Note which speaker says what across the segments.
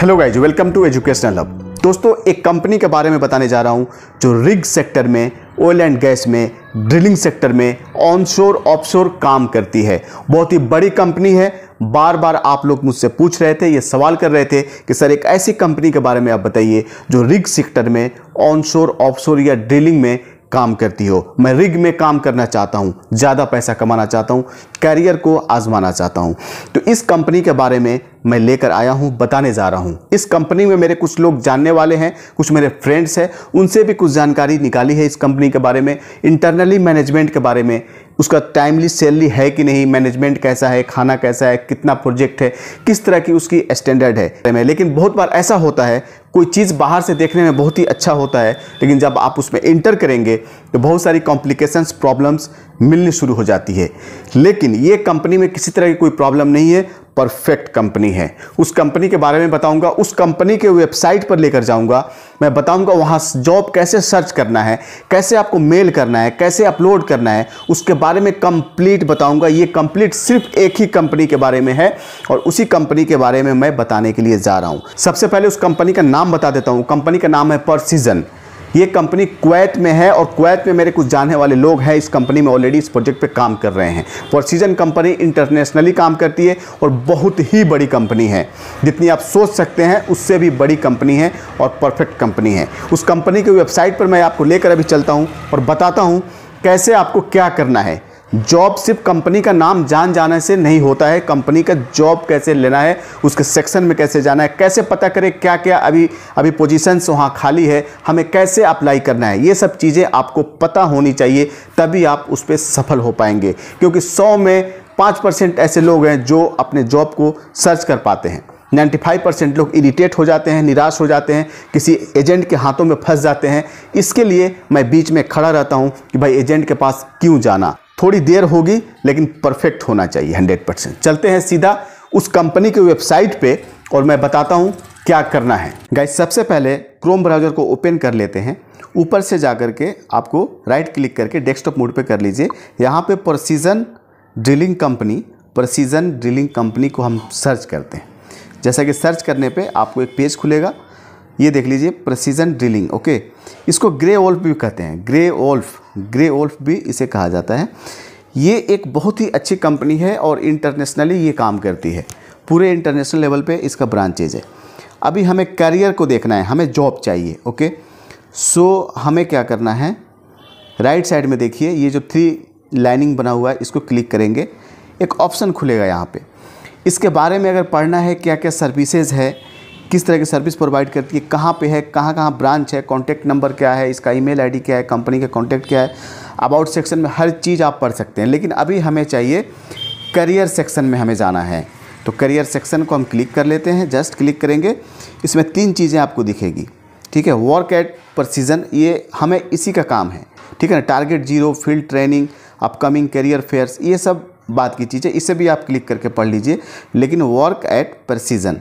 Speaker 1: hello guys welcome to educational hub दोस्तों एक company के बारे में बताने जा रहा हूँ जो रिग सेक्टर में ऑयल एंड गैस में ड्रिलिंग सेक्टर में ऑनशोर ऑफशोर काम करती है बहुत ही बड़ी कंपनी है बार बार आप लोग मुझसे पूछ रहे थे ये सवाल कर रहे थे कि सर एक ऐसी कंपनी के बारे में आप बताइए जो रिग सेक्टर में ऑनशोर ऑफशोर या ड्रिलिंग में काम करती हो मैं रिग में काम करना चाहता हूँ ज़्यादा पैसा कमाना चाहता हूँ कैरियर को आजमाना चाहता हूँ तो इस कंपनी के बारे में मैं लेकर आया हूँ बताने जा रहा हूँ इस कंपनी में मेरे कुछ लोग जानने वाले हैं कुछ मेरे फ्रेंड्स हैं उनसे भी कुछ जानकारी निकाली है इस कंपनी के बारे में इंटरनली मैनेजमेंट के बारे में उसका टाइमली सैलरी है कि नहीं मैनेजमेंट कैसा है खाना कैसा है कितना प्रोजेक्ट है किस तरह की उसकी स्टैंडर्ड है लेकिन बहुत बार ऐसा होता है कोई चीज़ बाहर से देखने में बहुत ही अच्छा होता है लेकिन जब आप उसमें इंटर करेंगे तो बहुत सारी कॉम्प्लिकेशंस प्रॉब्लम्स मिलनी शुरू हो जाती है लेकिन ये कंपनी में किसी तरह की कोई प्रॉब्लम नहीं है परफेक्ट कंपनी है उस कंपनी के बारे में बताऊंगा उस कंपनी के वेबसाइट पर लेकर जाऊंगा मैं बताऊंगा वहाँ जॉब कैसे सर्च करना है कैसे आपको मेल करना है कैसे अपलोड करना है उसके बारे में कंप्लीट बताऊंगा ये कंप्लीट सिर्फ एक ही कंपनी के बारे में है और उसी कंपनी के बारे में मैं बताने के लिए जा रहा हूँ सबसे पहले उस कंपनी का नाम बता देता हूँ कंपनी का नाम है परसीजन ये कंपनी कुवैत में है और कुवैत में मेरे कुछ जानने वाले लोग हैं इस कंपनी में ऑलरेडी इस प्रोजेक्ट पे काम कर रहे हैं फॉरसीजन कंपनी इंटरनेशनली काम करती है और बहुत ही बड़ी कंपनी है जितनी आप सोच सकते हैं उससे भी बड़ी कंपनी है और परफेक्ट कंपनी है उस कंपनी की वेबसाइट पर मैं आपको लेकर अभी चलता हूँ और बताता हूँ कैसे आपको क्या करना है जॉब सिर्फ कंपनी का नाम जान जाने से नहीं होता है कंपनी का जॉब कैसे लेना है उसके सेक्शन में कैसे जाना है कैसे पता करें क्या क्या अभी अभी पोजीशंस वहाँ खाली है हमें कैसे अप्लाई करना है ये सब चीज़ें आपको पता होनी चाहिए तभी आप उस पर सफल हो पाएंगे क्योंकि सौ में पाँच परसेंट ऐसे लोग हैं जो अपने जॉब को सर्च कर पाते हैं 95 परसेंट लोग इरिटेट हो जाते हैं निराश हो जाते हैं किसी एजेंट के हाथों में फंस जाते हैं इसके लिए मैं बीच में खड़ा रहता हूँ कि भाई एजेंट के पास क्यों जाना थोड़ी देर होगी लेकिन परफेक्ट होना चाहिए हंड्रेड परसेंट चलते हैं सीधा उस कंपनी के वेबसाइट पे और मैं बताता हूँ क्या करना है गाइस सबसे पहले क्रोम ब्राउज़र को ओपन कर लेते हैं ऊपर से जा कर के आपको राइट क्लिक करके डेस्कटॉप मोड पे कर लीजिए यहाँ पे precision drilling company precision drilling company को हम सर्च करते हैं जैसा कि सर्च करने पे आपको एक पेज खुलेगा ये देख लीजिए प्रसिजन ड्रिलिंग ओके इसको ग्रे ओल्फ भी कहते हैं ग्रे ओल्फ ग्रे ओल्फ भी इसे कहा जाता है ये एक बहुत ही अच्छी कंपनी है और इंटरनेशनली ये काम करती है पूरे इंटरनेशनल लेवल पे इसका ब्रांचेज है अभी हमें करियर को देखना है हमें जॉब चाहिए ओके सो so, हमें क्या करना है राइट साइड में देखिए ये जो थ्री लाइनिंग बना हुआ है इसको क्लिक करेंगे एक ऑप्शन खुलेगा यहाँ पर इसके बारे में अगर पढ़ना है क्या क्या सर्विसेज है किस तरह की सर्विस प्रोवाइड करती है कहाँ पे है कहाँ कहाँ ब्रांच है कॉन्टैक्ट नंबर क्या है इसका ईमेल आईडी क्या है कंपनी का कॉन्टैक्ट क्या है अबाउट सेक्शन में हर चीज़ आप पढ़ सकते हैं लेकिन अभी हमें चाहिए करियर सेक्शन में हमें जाना है तो करियर सेक्शन को हम क्लिक कर लेते हैं जस्ट क्लिक करेंगे इसमें तीन चीज़ें आपको दिखेगी ठीक है वर्क एट प्रसीजन ये हमें इसी का काम है ठीक है ना target zero field training upcoming career fairs ये सब बात की चीज़ें इसे भी आप क्लिक करके पढ़ लीजिए लेकिन वर्क एट प्रसीजन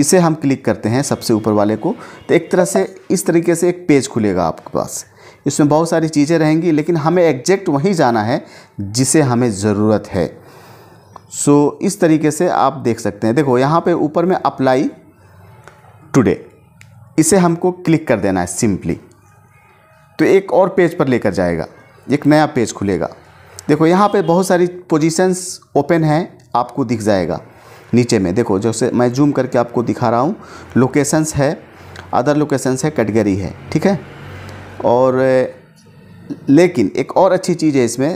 Speaker 1: इसे हम क्लिक करते हैं सबसे ऊपर वाले को तो एक तरह से इस तरीके से एक पेज खुलेगा आपके पास इसमें बहुत सारी चीज़ें रहेंगी लेकिन हमें एग्जैक्ट वहीं जाना है जिसे हमें ज़रूरत है सो so, इस तरीके से आप देख सकते हैं देखो यहाँ पे ऊपर में अप्लाई टुडे इसे हमको क्लिक कर देना है सिंपली तो एक और पेज पर लेकर जाएगा एक नया पेज खुलेगा देखो यहाँ पे बहुत सारी पोजीशंस ओपन हैं आपको दिख जाएगा नीचे में देखो जैसे मैं जूम करके आपको दिखा रहा हूँ लोकेशंस है अदर लोकेशंस है कैटगरी है ठीक है और लेकिन एक और अच्छी चीज़ है इसमें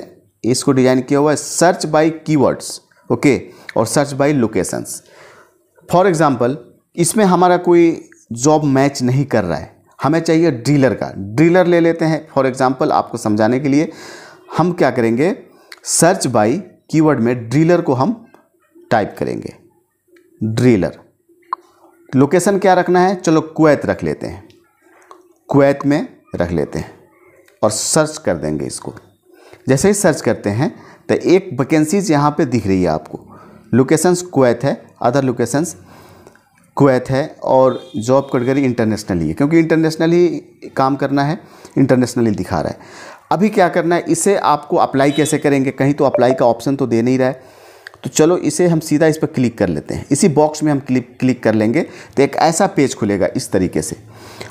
Speaker 1: इसको डिज़ाइन किया हुआ है सर्च बाय कीवर्ड्स ओके और search by locations for example इसमें हमारा कोई जॉब मैच नहीं कर रहा है हमें चाहिए ड्रीलर का ड्रीलर ले लेते हैं फॉर एग्ज़ाम्पल आपको समझाने के लिए हम क्या करेंगे सर्च बाई कीवर्ड में ड्रीलर को हम टाइप करेंगे ड्रीलर लोकेशन क्या रखना है चलो कुवैत रख लेते हैं कुवैत में रख लेते हैं और सर्च कर देंगे इसको जैसे ही सर्च करते हैं तो एक वैकेंसीज यहाँ पे दिख रही है आपको लोकेशंस कुवैत है अदर लोकेशंस कुवैत है और जॉब कैटेगरी इंटरनेशनली है क्योंकि इंटरनेशनली काम करना है इंटरनेशनली दिखा रहा है अभी क्या करना है इसे आपको अप्लाई कैसे करेंगे कहीं तो अप्लाई का ऑप्शन तो दे नहीं रहा है तो चलो इसे हम सीधा इस पर क्लिक कर लेते हैं इसी बॉक्स में हम क्लिक क्लिक कर लेंगे तो एक ऐसा पेज खुलेगा इस तरीके से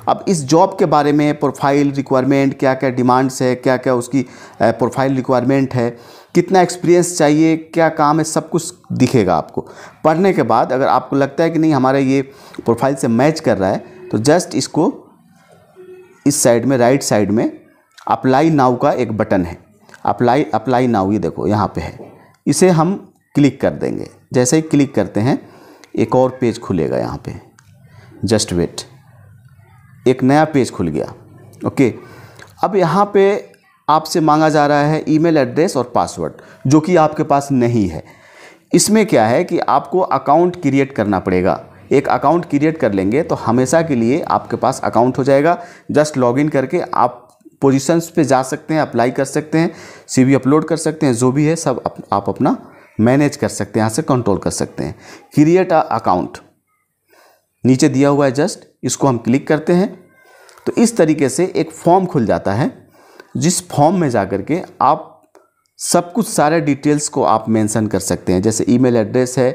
Speaker 1: अब इस जॉब के बारे में प्रोफाइल रिक्वायरमेंट क्या क्या डिमांड्स है क्या क्या उसकी प्रोफाइल रिक्वायरमेंट है कितना एक्सपीरियंस चाहिए क्या काम है सब कुछ दिखेगा आपको पढ़ने के बाद अगर आपको लगता है कि नहीं हमारा ये प्रोफाइल से मैच कर रहा है तो जस्ट इसको इस साइड में राइट साइड में अप्लाई नाव का एक बटन है अप्लाई अप्लाई नाव ये देखो यहाँ पे है इसे हम क्लिक कर देंगे जैसे ही क्लिक करते हैं एक और पेज खुलेगा यहाँ पे जस्ट वेट एक नया पेज खुल गया ओके अब यहाँ पे आपसे मांगा जा रहा है ईमेल एड्रेस और पासवर्ड जो कि आपके पास नहीं है इसमें क्या है कि आपको अकाउंट क्रिएट करना पड़ेगा एक अकाउंट क्रिएट कर लेंगे तो हमेशा के लिए आपके पास अकाउंट हो जाएगा जस्ट लॉगिन करके आप पोजीशंस पे जा सकते हैं अप्लाई कर सकते हैं सीवी अपलोड कर सकते हैं जो भी है सब आप अपना मैनेज कर सकते हैं यहाँ से कंट्रोल कर सकते हैं क्रिएट अकाउंट नीचे दिया हुआ है जस्ट इसको हम क्लिक करते हैं तो इस तरीके से एक फॉर्म खुल जाता है जिस फॉर्म में जा कर के आप सब कुछ सारे डिटेल्स को आप मेंशन कर सकते हैं जैसे ईमेल एड्रेस है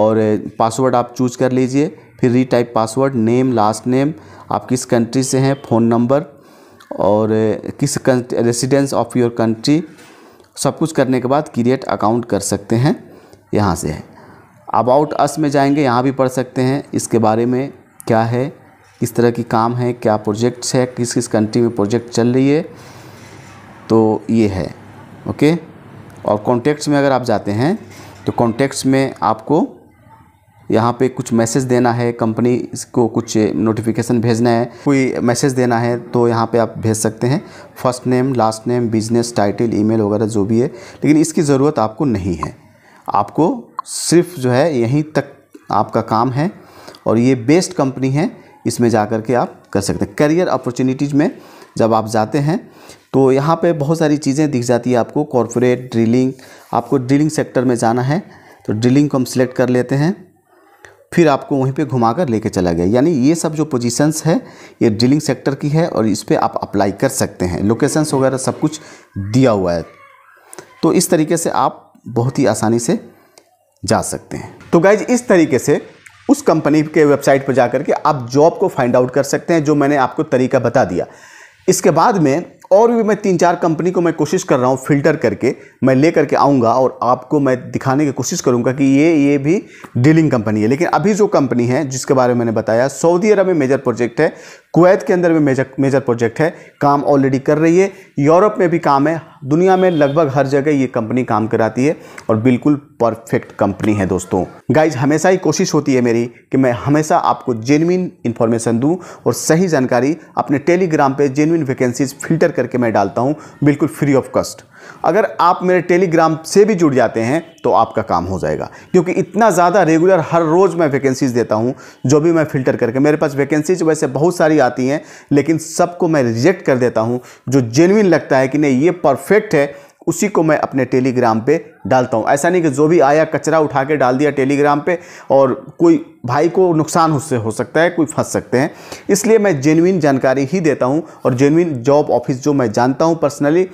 Speaker 1: और पासवर्ड आप चूज कर लीजिए फिर retype password name last name आप किस कंट्री से हैं फ़ोन नंबर और किस रेसिडेंस ऑफ योर कंट्री सब कुछ करने के बाद क्रिएट अकाउंट कर सकते हैं यहाँ से है अबाउट अस में जाएंगे यहाँ भी पढ़ सकते हैं इसके बारे में क्या है किस तरह की काम है क्या प्रोजेक्ट्स है किस किस कंट्री में प्रोजेक्ट चल रही है तो ये है ओके और कॉन्टेक्ट्स में अगर आप जाते हैं तो कॉन्टेक्ट्स में आपको यहाँ पे कुछ मैसेज देना है कंपनी को कुछ नोटिफिकेशन भेजना है कोई मैसेज देना है तो यहाँ पे आप भेज सकते हैं first name last name business title email वगैरह जो भी है लेकिन इसकी ज़रूरत आपको नहीं है आपको सिर्फ जो है यहीं तक आपका काम है और ये बेस्ट कंपनी है इसमें जा कर के आप कर सकते हैं करियर अपॉर्चुनिटीज़ में जब आप जाते हैं तो यहाँ पे बहुत सारी चीज़ें दिख जाती है आपको कॉरपोरेट ड्रिलिंग आपको ड्रिलिंग सेक्टर में जाना है तो ड्रिलिंग को हम सिलेक्ट कर लेते हैं फिर आपको वहीं पे घुमाकर लेके चला गया यानी ये सब जो पोजीशंस है ये डीलिंग सेक्टर की है और इस पर आप अप्लाई कर सकते हैं लोकेशंस वगैरह सब कुछ दिया हुआ है तो इस तरीके से आप बहुत ही आसानी से जा सकते हैं तो गाइज इस तरीके से उस कंपनी के वेबसाइट पर जा के आप जॉब को फाइंड आउट कर सकते हैं जो मैंने आपको तरीका बता दिया इसके बाद में और भी मैं तीन चार कंपनी को मैं कोशिश कर रहा हूँ फिल्टर करके मैं ले करके आऊँगा और आपको मैं दिखाने की कोशिश करूँगा कि ये ये भी डीलिंग कंपनी है लेकिन अभी जो कंपनी है जिसके बारे में मैंने बताया सऊदी अरब में मेजर प्रोजेक्ट है कुवैत के अंदर भी मेजर मेजर प्रोजेक्ट है काम ऑलरेडी कर रही है यूरोप में भी काम है दुनिया में लगभग हर जगह ये कंपनी काम कराती है और बिल्कुल परफेक्ट कंपनी है दोस्तों गाइज हमेशा ही कोशिश होती है मेरी कि मैं हमेशा आपको जेनविन इन्फॉर्मेशन दूँ और सही जानकारी अपने टेलीग्राम पर जेनविन वैकेंसीज फिल्टर करके मैं डालता हूँ बिल्कुल फ्री ऑफ कॉस्ट अगर आप मेरे टेलीग्राम से भी जुड़ जाते हैं तो आपका काम हो जाएगा क्योंकि इतना ज़्यादा रेगुलर हर रोज़ मैं वैकेंसीज़ देता हूँ जो भी मैं फ़िल्टर करके मेरे पास वैकेंसीज वैसे बहुत सारी आती हैं लेकिन सबको मैं रिजेक्ट कर देता हूँ जो जेनविन लगता है कि नहीं ये परफेक्ट है उसी को मैं अपने टेलीग्राम पे डालता हूँ ऐसा नहीं कि जो भी आया कचरा उठा के डाल दिया टेलीग्राम पे और कोई भाई को नुकसान उससे हो सकता है कोई फंस सकते हैं इसलिए मैं जेनविन जानकारी ही देता हूँ और जेनविन जॉब ऑफिस जो मैं जानता हूँ पर्सनली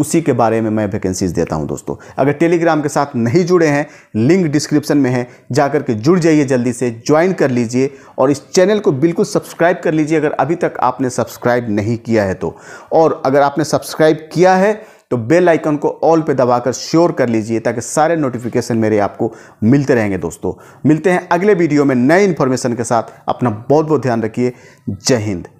Speaker 1: उसी के बारे में मैं वैकेंसीज देता हूं दोस्तों अगर टेलीग्राम के साथ नहीं जुड़े हैं लिंक डिस्क्रिप्शन में है जाकर के जुड़ जाइए जल्दी से ज्वाइन कर लीजिए और इस चैनल को बिल्कुल सब्सक्राइब कर लीजिए अगर अभी तक आपने सब्सक्राइब नहीं किया है तो और अगर आपने सब्सक्राइब किया है तो बेल आइकन को ऑल पे दबाकर श्योर कर लीजिए ताकि सारे नोटिफिकेशन मेरे आपको मिलते रहेंगे दोस्तों मिलते हैं अगले वीडियो में नए इन्फॉर्मेशन के साथ अपना बहुत बहुत ध्यान रखिए जय हिंद